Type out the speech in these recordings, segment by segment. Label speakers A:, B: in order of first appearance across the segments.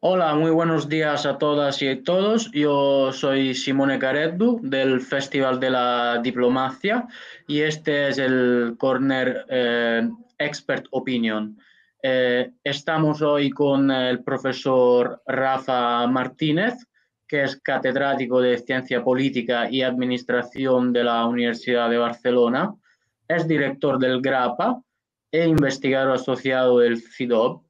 A: Hola, muy buenos días a todas y a todos. Yo soy Simone Careddu del Festival de la Diplomacia y este es el Corner eh, Expert Opinion. Eh, estamos hoy con el profesor Rafa Martínez, que es catedrático de Ciencia Política y Administración de la Universidad de Barcelona, es director del GRAPA e investigador asociado del CIDOB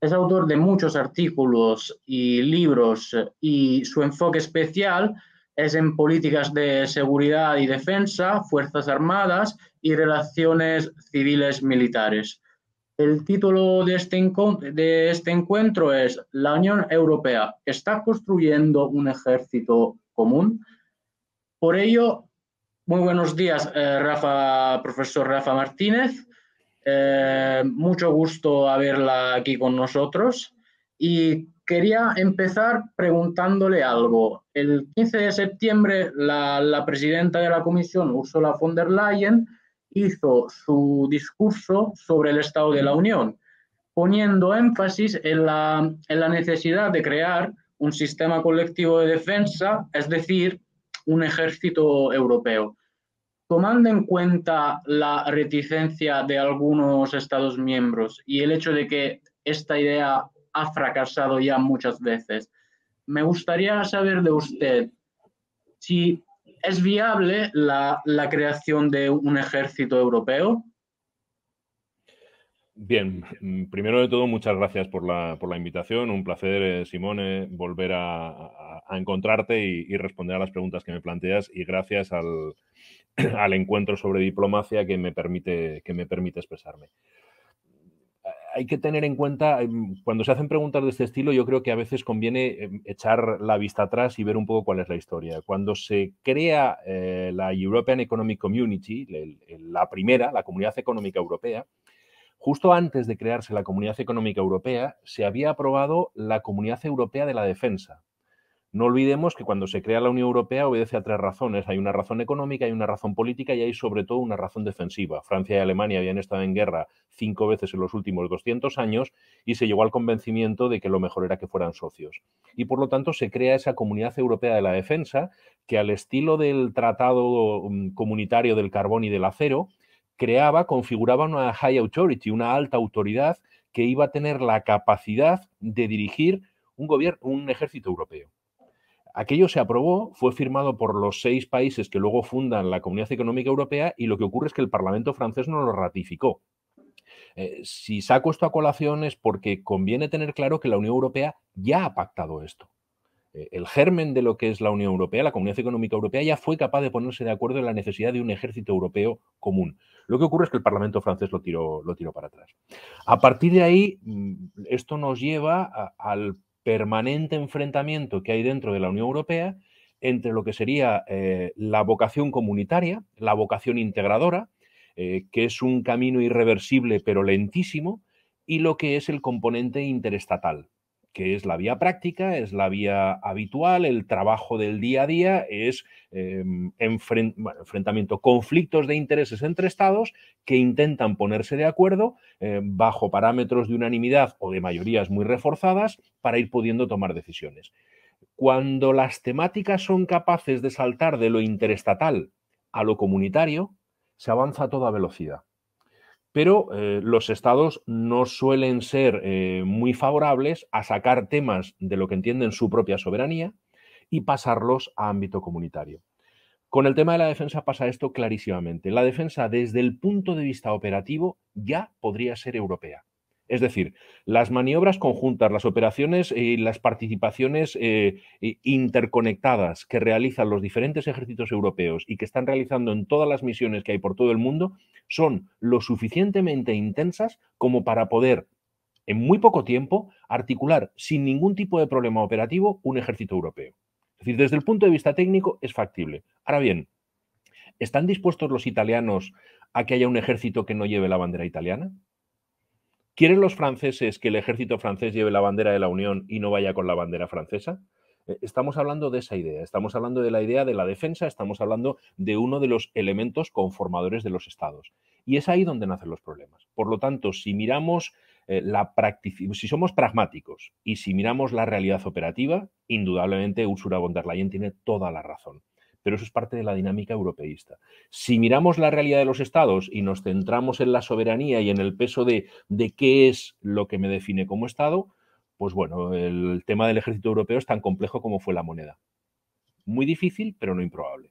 A: es autor de muchos artículos y libros eh, y su enfoque especial es en políticas de seguridad y defensa, Fuerzas Armadas y relaciones civiles militares. El título de este, este encuentro es La Unión Europea está construyendo un ejército común. Por ello, muy buenos días, eh, Rafa, profesor Rafa Martínez. Eh, mucho gusto haberla aquí con nosotros y quería empezar preguntándole algo. El 15 de septiembre la, presidenta de la Comisión, Ursula von der Leyen, hizo su discurso sobre el Estado de la Unión, poniendo énfasis en la necesidad de crear un sistema colectivo de defensa, es decir, un ejército europeo. Tomando en cuenta la reticencia de algunos Estados miembros y el hecho de que esta idea ha fracasado ya muchas veces, me gustaría saber de usted si es viable la, creación de un ejército europeo.
B: Bien, primero de todo, muchas gracias por la, invitación. Un placer, eh, Simone, volver a a encontrarte y, responder a las preguntas que me planteas y gracias al, encuentro sobre diplomacia que me permite, que me permite expresarme hay que tener en cuenta, em, cuando se hacen preguntas de este estilo, yo creo que a veces conviene em, echar la vista atrás y ver un poco cuál es la historia. Cuando se crea eh, la European Economic Community, la primera, la Comunidad Económica Europea, justo antes de crearse la Comunidad Económica Europea, se había aprobado la Comunidad Europea de la Defensa, no olvidemos que cuando se crea la Unión Europea obedece a tres razones. Hay una razón económica, hay una razón política y hay sobre todo una razón defensiva. Francia y Alemania habían estado en guerra cinco veces en los últimos 200 años y se llegó al convencimiento de que lo mejor era que fueran socios. Y por lo tanto se crea esa Comunidad Europea de la Defensa que al estilo del Tratado mm, Comunitario del Carbón y del Acero, creaba, configuraba una high authority, una alta autoridad que iba a tener la capacidad de dirigir un, gobierno, un ejército europeo. Aquello se aprobó, fue firmado por los seis países que luego fundan la Comunidad Económica Europea y lo que ocurre es que el Parlamento francés no lo ratificó. Eh, si saco esto a colación es porque conviene tener claro que la Unión Europea ya ha pactado esto. Eh, el germen de lo que es la Unión Europea, la Comunidad Económica Europea, ya fue capaz de ponerse de acuerdo en la necesidad de un ejército europeo común. Lo que ocurre es que el Parlamento francés lo tiró, lo tiró para atrás. A partir de ahí, mm, esto nos lleva al permanente enfrentamiento que hay dentro de la Unión Europea entre lo que sería eh, la vocación comunitaria, la vocación integradora, eh, que es un camino irreversible pero lentísimo, y lo que es el componente interestatal que es la vía práctica, es la vía habitual, el trabajo del día a día, es em, enfrentamiento, conflictos de intereses entre estados que intentan ponerse de acuerdo eh, bajo parámetros de unanimidad o de mayorías muy reforzadas para ir pudiendo tomar decisiones. Cuando las temáticas son capaces de saltar de lo interestatal a lo comunitario, se avanza a toda velocidad pero eh, los estados no suelen ser eh, muy favorables a sacar temas de lo que entienden su propia soberanía y pasarlos a ámbito comunitario. Con el tema de la defensa pasa esto clarísimamente. La defensa desde el punto de vista operativo ya podría ser europea. Es decir, las maniobras conjuntas, las operaciones y las participaciones eh, interconectadas que realizan los diferentes ejércitos europeos y que están realizando en todas las misiones que hay por todo el mundo son lo suficientemente intensas como para poder en muy poco tiempo articular sin ningún tipo de problema operativo un ejército europeo. Es decir, desde el punto de vista técnico es factible. Ahora bien, ¿están dispuestos los italianos a que haya un ejército que no lleve la bandera italiana? ¿Quieren los franceses que el ejército francés lleve la bandera de la Unión y no vaya con la bandera francesa? Eh, estamos hablando de esa idea, estamos hablando de la idea de la defensa, estamos hablando de uno de los elementos conformadores de los estados. Y es ahí donde nacen los problemas. Por lo tanto, si miramos eh, la práctica, si somos pragmáticos y si miramos la realidad operativa, indudablemente Ursula von der Leyen tiene toda la razón pero eso es parte de la dinámica europeísta. Si miramos la realidad de los estados y nos centramos en la soberanía y en el peso de, qué es lo que me define como estado, pues bueno, el tema del ejército europeo es tan complejo como fue la moneda. Muy difícil, pero no improbable.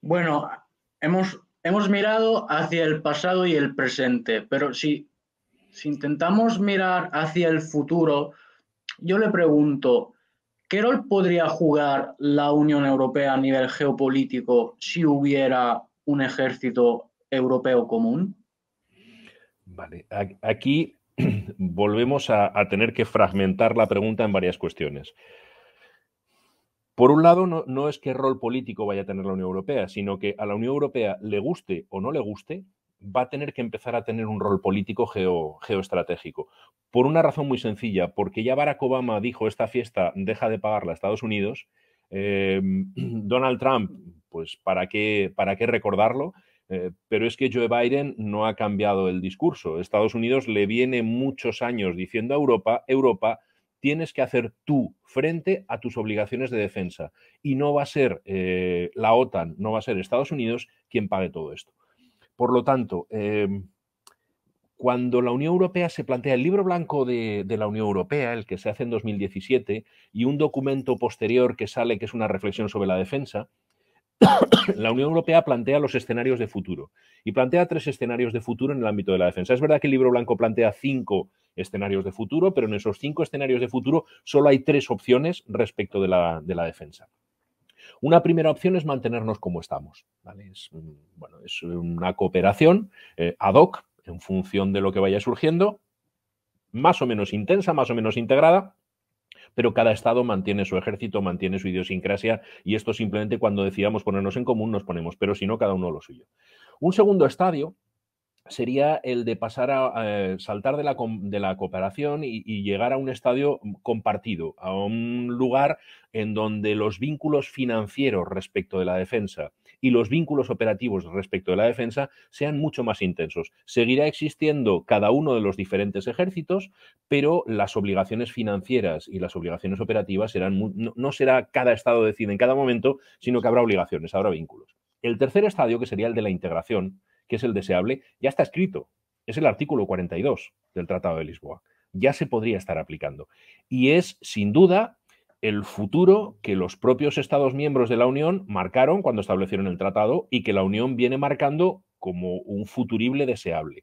A: Bueno, hemos, hemos mirado hacia el pasado y el presente, pero si, si intentamos mirar hacia el futuro, yo le pregunto, ¿Qué rol podría jugar la Unión Europea a nivel geopolítico si hubiera un ejército europeo común?
B: Vale, aquí volvemos a, tener que fragmentar la pregunta en varias cuestiones. Por un lado, no, no, es qué rol político vaya a tener la Unión Europea, sino que a la Unión Europea le guste o no le guste, va a tener que empezar a tener un rol político geoestratégico. Por una razón muy sencilla, porque ya Barack Obama dijo esta fiesta deja de pagarla a Estados Unidos. Em, Donald Trump, pues ¿para qué, para qué recordarlo? Eh, pero es que Joe Biden no ha cambiado el discurso. Estados Unidos le viene muchos años diciendo a Europa, Europa, tienes que hacer tú frente a tus obligaciones de defensa. Y no va a ser eh, la OTAN, no va a ser Estados Unidos quien pague todo esto. Por lo tanto, em, cuando la Unión Europea se plantea el libro blanco de, la Unión Europea, el que se hace en 2017, y un documento posterior que sale, que es una reflexión sobre la defensa, la Unión Europea plantea los escenarios de futuro. Y plantea tres escenarios de futuro en el ámbito de la defensa. Es verdad que el libro blanco plantea cinco escenarios de futuro, pero en esos cinco escenarios de futuro solo hay tres opciones respecto de la defensa. Una primera opción es mantenernos como estamos. Es, una cooperación eh, ad hoc en función de lo que vaya surgiendo, más o menos intensa, más o menos integrada, pero cada estado mantiene su ejército, mantiene su idiosincrasia y esto simplemente cuando decidamos ponernos en común nos ponemos, pero si no, cada uno lo suyo. Un segundo estadio sería el de pasar a eh, saltar de la, cooperación y, llegar a un estadio mm, compartido, a un lugar en donde los vínculos financieros respecto de la defensa y los vínculos operativos respecto de la defensa sean mucho más intensos. Seguirá existiendo cada uno de los diferentes ejércitos, pero las obligaciones financieras y las obligaciones operativas serán no, no será cada estado decide en cada momento, sino que habrá obligaciones, habrá vínculos. El tercer estadio, que sería el de la integración, que es el deseable, ya está escrito. Es el artículo 42 del Tratado de Lisboa. Ya se podría estar aplicando. Y es, sin duda, el futuro que los propios Estados miembros de la Unión marcaron cuando establecieron el tratado y que la Unión viene marcando como un futurible deseable.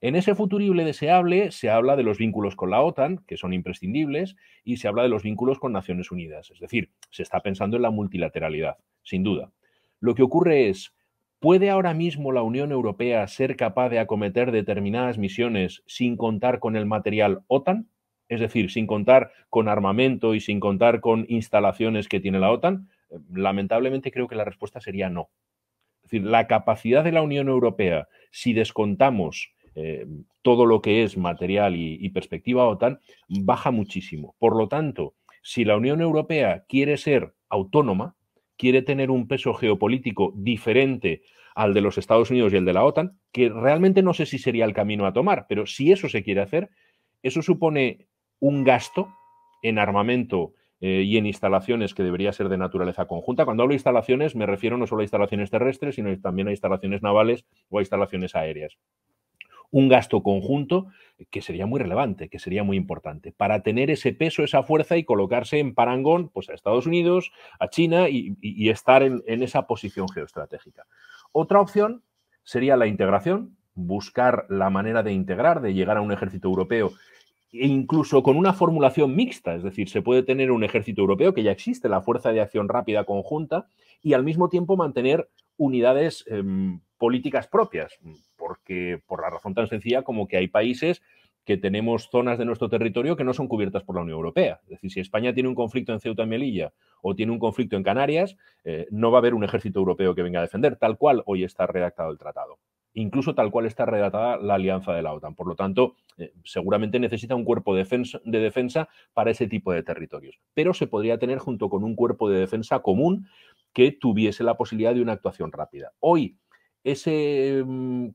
B: En ese futurible deseable se habla de los vínculos con la OTAN, que son imprescindibles, y se habla de los vínculos con Naciones Unidas. Es decir, se está pensando en la multilateralidad, sin duda. Lo que ocurre es ¿Puede ahora mismo la Unión Europea ser capaz de acometer determinadas misiones sin contar con el material OTAN? Es decir, sin contar con armamento y sin contar con instalaciones que tiene la OTAN? Eh, lamentablemente creo que la respuesta sería no. Es decir, la capacidad de la Unión Europea, si descontamos eh, todo lo que es material y perspectiva OTAN, baja muchísimo. Por lo tanto, si la Unión Europea quiere ser autónoma, quiere tener un peso geopolítico diferente al de los Estados Unidos y el de la OTAN, que realmente no sé si sería el camino a tomar, pero si eso se quiere hacer, eso supone un gasto en armamento eh, y en instalaciones que debería ser de naturaleza conjunta. Cuando hablo de instalaciones me refiero no solo a instalaciones terrestres, sino también a instalaciones navales o a instalaciones aéreas un gasto conjunto que sería muy relevante, que sería muy importante, para tener ese peso, esa fuerza y colocarse en parangón pues, a Estados Unidos, a China y, estar en, esa posición geoestratégica. Otra opción sería la integración, buscar la manera de integrar, de llegar a un ejército europeo e incluso con una formulación mixta, es decir, se puede tener un ejército europeo que ya existe, la Fuerza de Acción Rápida Conjunta, y al mismo tiempo mantener unidades em, políticas propias, porque por la razón tan sencilla como que hay países que tenemos zonas de nuestro territorio que no son cubiertas por la Unión Europea. Es decir, si España tiene un conflicto en Ceuta y Melilla o tiene un conflicto en Canarias, eh, no va a haber un ejército europeo que venga a defender, tal cual hoy está redactado el tratado. Incluso tal cual está redactada la alianza de la OTAN. Por lo tanto, eh, seguramente necesita un cuerpo de defensa para ese tipo de territorios. Pero se podría tener junto con un cuerpo de defensa común que tuviese la posibilidad de una actuación rápida. Hoy, ese mm,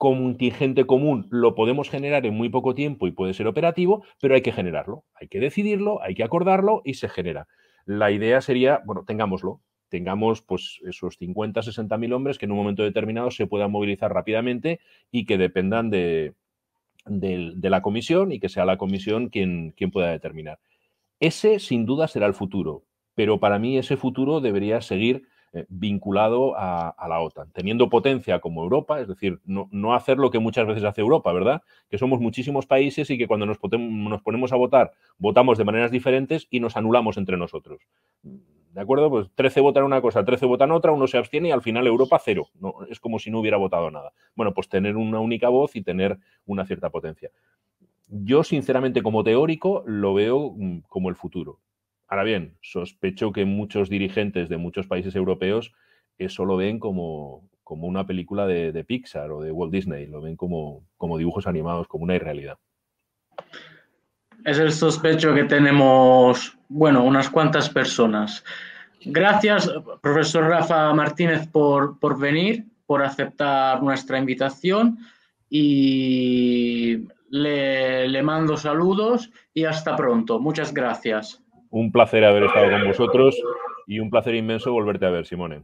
B: contingente común lo podemos generar en muy poco tiempo y puede ser operativo, pero hay que generarlo, hay que decidirlo, hay que acordarlo y se genera. La idea sería, bueno, tengámoslo, tengamos pues esos 50, 60 mil hombres que en un momento determinado se puedan movilizar rápidamente y que dependan de, la comisión y que sea la comisión quien, quien pueda determinar. Ese sin duda será el futuro, pero para mí ese futuro debería seguir eh, vinculado a, la OTAN, teniendo potencia como Europa, es decir, no, hacer lo que muchas veces hace Europa, ¿verdad? Que somos muchísimos países y que cuando nos, ponemos a votar, votamos de maneras diferentes y nos anulamos entre nosotros. ¿De acuerdo? Pues 13 votan una cosa, 13 votan otra, uno se abstiene y al final Europa cero. No, es como si no hubiera votado nada. Bueno, pues tener una única voz y tener una cierta potencia. Yo, sinceramente, como teórico, lo veo mm, como el futuro. Ahora bien, sospecho que muchos dirigentes de muchos países europeos eso eh, lo ven como, una película de, Pixar o de Walt Disney, lo ven como, como dibujos animados, como una irrealidad.
A: Es el sospecho que tenemos, bueno, unas cuantas personas. Gracias, profesor Rafa Martínez, por, venir, por aceptar nuestra invitación y le, le mando saludos y hasta pronto. Muchas gracias.
B: Un placer haber estado con vosotros y un placer inmenso volverte a ver, Simone.